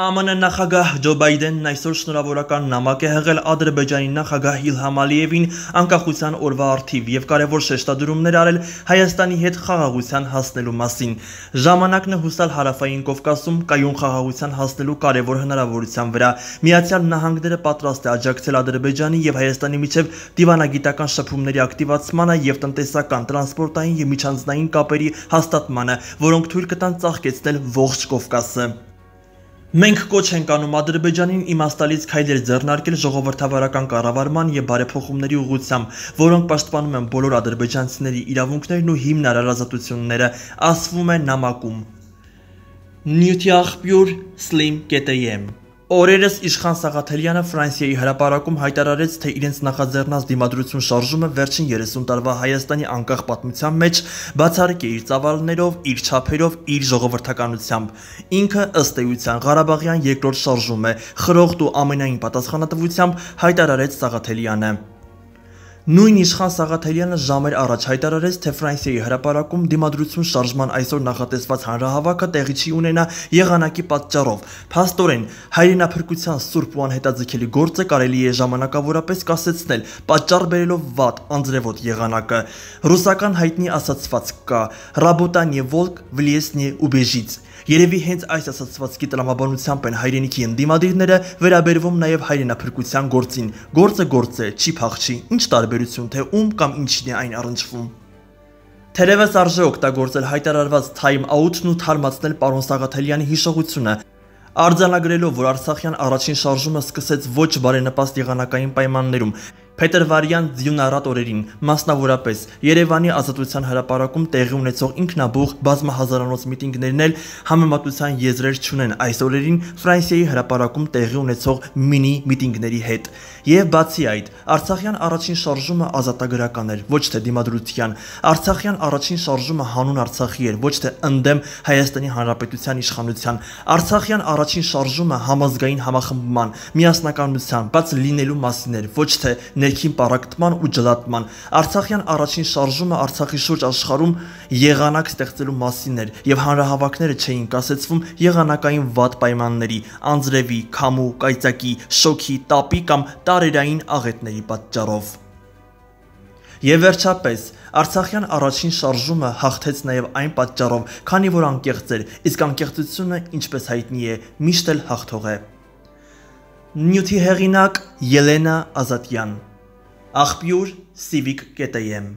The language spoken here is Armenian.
ԱՄՆ նախագահ Ջո Բայդենն այսօր շնորհավորական նամակ է հղել Ադրբեջանի նախագահ Իլհամ Ալիևին անկախության օրվա արդիվ եւ կարեւոր շեշտադրումներ արել Հայաստանի հետ խաղաղության հասնելու մասին։ Ժամանակն է հուսալ հարավային Կովկասում կայուն խաղաղության հասնելու կարեւոր հնարավորության վրա։ Միացյալ Նահանգները պատրաստ է աջակցել Ադրբեջանի եւ Հայաստանի միջև դիվանագիտական շփումների ակտիվացմանը եւ տնտեսական, տրանսպորտային եւ միջանձնային կապերի հաստատմանը, որոնք թույլ կտան ծաղկեցնել ողջ Կովկասը։ Մենք կոչ ենք անում Ադրբեջանին իմաստալից քայլեր ձեռնարկել ժողովրդավարական կառավարման եւ բարեփոխումների ուղղությամբ, որոնք պաշտպանում են բոլոր ադրբեջանցիների իրավունքներն ու հիմնարար ազատությունները, ասվում է նամակում։ Նյութի աղբյուր slim.am Օրերս Իշխան Սաղաթելյանը Ֆրանսիայի հրապարակում հայտարարեց, թե իրենց նախաձեռնած դիմադրություն շարժումը վերջին 30 տարվա Հայաստանի անկախ պատմության մեջ բացառիկ է իր ծավալներով, իր չափերով, իր ժողովրդականությամբ։ Ինքը ըստ էության Ղարաբաղյան երկրորդ շարժում է, խրողտ ու ամենայն պատասխանատվությամբ հայտարարեց Սաղաթելյանը։ Նույն Իշխան Սաղաթելյանը ժամեր առաջ հայտարարեց, թե Ֆրանսիայի հրապարակում դիմադրություն շարժման այսօր նախատեսված հանրահավաքը տեղի չի ունենա եղանակի պատճառով։ Փաստորեն, հայրենափրկության սուրբ ու անհետաձգելի գործը կարելի է ժամանակավորապես կասեցնել, պատճառ բերելով վատ, անձրևոտ եղանակը։ Ռուսական հայտնի ասացված կա. «Ռաբոտանի վոլկ վլիեսնի ուբեժից»։ Երևի հենց այս ասացվածքի տրամաբանությամբ են հայրենիքի ընդդիմադիրները վերաբերվում նաև հայրենափրկության գործին։ Գործը գործ է, չի փախչի։ Ինչ տարբեր հարաբերություն, թե ում կամ ինչին է այն առնչվում։ Թերևս արժե օգտագործել հայտարարված time out-ն ու թարմացնել պարոն Սաղաթելյանի հիշողությունը, արձանագրելով, որ Արցախյան առաջին շարժումը սկսեց ոչ բարենպաստ եղանակային պայմաններում, Փետրվարյան ձյունառատ օրերին, մասնավորապես Երևանի Ազատության հրապարակում տեղի ունեցող ինքնաբուխ բազմահազարանոց միտինգներն էլ համեմատության եզրեր չունեն այս օրերին Ֆրանսիայի հրապարակում տեղի ունեցող մինի միտինգների հետ։ Եվ բացի այդ, Արցախյան առաջին շարժումը ազատագրական էր, ոչ թե դիմադրության։ Արցախյան առաջին շարժումը հանուն Արցախի էր, ոչ թե ընդդեմ Հայաստանի Հանրապետության իշխանության։ Արցախյան առաջին շարժումը համազգային համախմբման, միասնականության, բաց լինելու մասին էր, ոչ թե ներ ներքին պարակտման ու ջլատման։ Արցախյան առաջին շարժումը Արցախի շուրջ աշխարհում եղանակ ստեղծելու մասին էր, եւ հանրահավաքները չէին կասեցվում եղանակային վատ պայմանների, անձրևի, քամու, կայծակի, շոքի, տապի կամ տարերային աղետների պատճառով։ Եվ վերջապես, Արցախյան առաջին շարժումը հաղթեց նաև այն պատճառով, քանի որ անկեղծ էր, իսկ անկեղծությունը, ինչպես հայտնի է, միշտ էլ հաղթող է։ Նյութի հեղինակ Ելենա Ազատյան աղբյուր civic.am